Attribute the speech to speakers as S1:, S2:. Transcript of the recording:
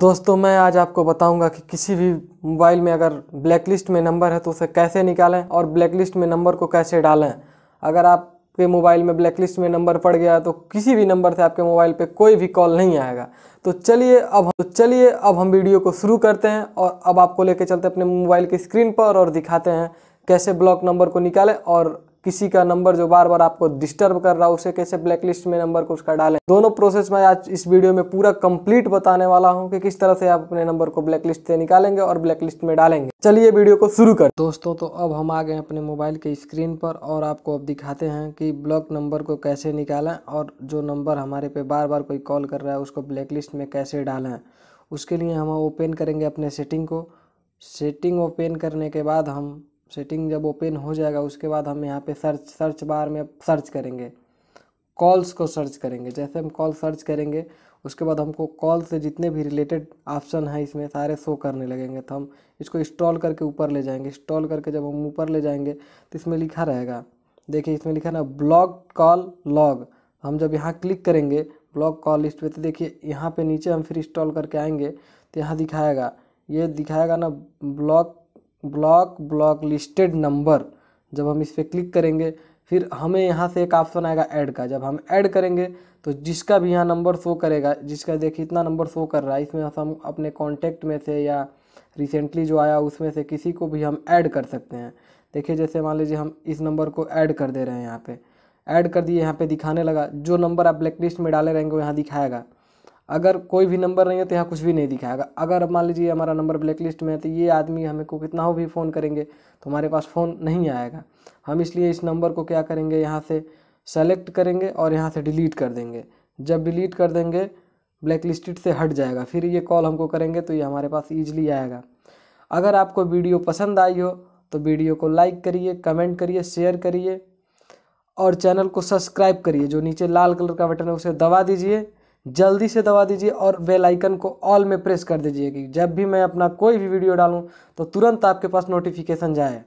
S1: दोस्तों मैं आज आपको बताऊंगा कि किसी भी मोबाइल में अगर ब्लैक लिस्ट में नंबर है तो उसे कैसे निकालें और ब्लैक लिस्ट में नंबर को कैसे डालें अगर आपके मोबाइल में ब्लैक लिस्ट में नंबर पड़ गया तो किसी भी नंबर से आपके मोबाइल पे कोई भी कॉल नहीं आएगा तो चलिए अब तो चलिए अब हम वीडियो को शुरू करते हैं और अब आपको ले चलते अपने मोबाइल की स्क्रीन पर और दिखाते हैं कैसे ब्लॉक नंबर को निकालें और किसी का नंबर जो बार बार आपको डिस्टर्ब कर रहा है उसे कैसे ब्लैकलिस्ट में नंबर को उसका डालें दोनों प्रोसेस मैं आज इस वीडियो में पूरा कंप्लीट बताने वाला हूं कि किस तरह से आप अपने नंबर को ब्लैकलिस्ट से निकालेंगे और ब्लैक लिस्ट में डालेंगे चलिए वीडियो को शुरू कर दोस्तों तो अब हम आ गए अपने मोबाइल के स्क्रीन पर और आपको अब दिखाते हैं कि ब्लॉक नंबर को कैसे निकालें और जो नंबर हमारे पे बार बार कोई कॉल कर रहा है उसको ब्लैक लिस्ट में कैसे डालें उसके लिए हम ओपन करेंगे अपने सेटिंग को सेटिंग ओपन करने के बाद हम सेटिंग जब ओपन हो जाएगा उसके बाद हम यहाँ पे सर्च सर्च बार में सर्च करेंगे कॉल्स को सर्च करेंगे जैसे हम कॉल सर्च करेंगे उसके बाद हमको कॉल से जितने भी रिलेटेड ऑप्शन हैं इसमें सारे शो करने लगेंगे तो हम इसको इंस्टॉल करके ऊपर ले जाएंगे इंस्टॉल करके जब हम ऊपर ले जाएंगे तो इसमें लिखा रहेगा देखिए इसमें लिखा ना ब्लॉक कॉल लॉग हम जब यहाँ क्लिक करेंगे ब्लॉक कॉल लिस्ट पे तो देखिए यहाँ पे नीचे हम फिर इंस्टॉल करके आएंगे तो यहाँ दिखाएगा ये दिखाएगा ना block block block listed number जब हम इस पर क्लिक करेंगे फिर हमें यहाँ से एक ऑप्शन आएगा ऐड का जब हम ऐड करेंगे तो जिसका भी यहाँ नंबर शो करेगा जिसका देखिए इतना नंबर शो कर रहा है इसमें हम अपने कॉन्टैक्ट में से या रिसेंटली जो आया उसमें से किसी को भी हम ऐड कर सकते हैं देखिए जैसे मान लीजिए हम इस नंबर को ऐड कर दे रहे हैं यहाँ पे ऐड कर दिए यहाँ पे दिखाने लगा जो नंबर आप ब्लैक लिस्ट में डाले रहेंगे वो यहाँ दिखाएगा अगर कोई भी नंबर नहीं है तो यहाँ कुछ भी नहीं दिखाएगा अगर मान लीजिए हमारा नंबर ब्लैक लिस्ट में है तो ये आदमी हमें को कितना हो भी फ़ोन करेंगे तो हमारे पास फ़ोन नहीं आएगा हम इसलिए इस नंबर को क्या करेंगे यहाँ से सेलेक्ट करेंगे और यहाँ से डिलीट कर देंगे जब डिलीट कर देंगे ब्लैक लिस्टेड से हट जाएगा फिर ये कॉल हमको करेंगे तो ये हमारे पास ईजिली आएगा अगर आपको वीडियो पसंद आई हो तो वीडियो को लाइक करिए कमेंट करिए शेयर करिए और चैनल को सब्सक्राइब करिए जो नीचे लाल कलर का बटन है उसे दबा दीजिए जल्दी से दबा दीजिए और बेल आइकन को ऑल में प्रेस कर दीजिए कि जब भी मैं अपना कोई भी वीडियो डालूं तो तुरंत आपके पास नोटिफिकेशन जाए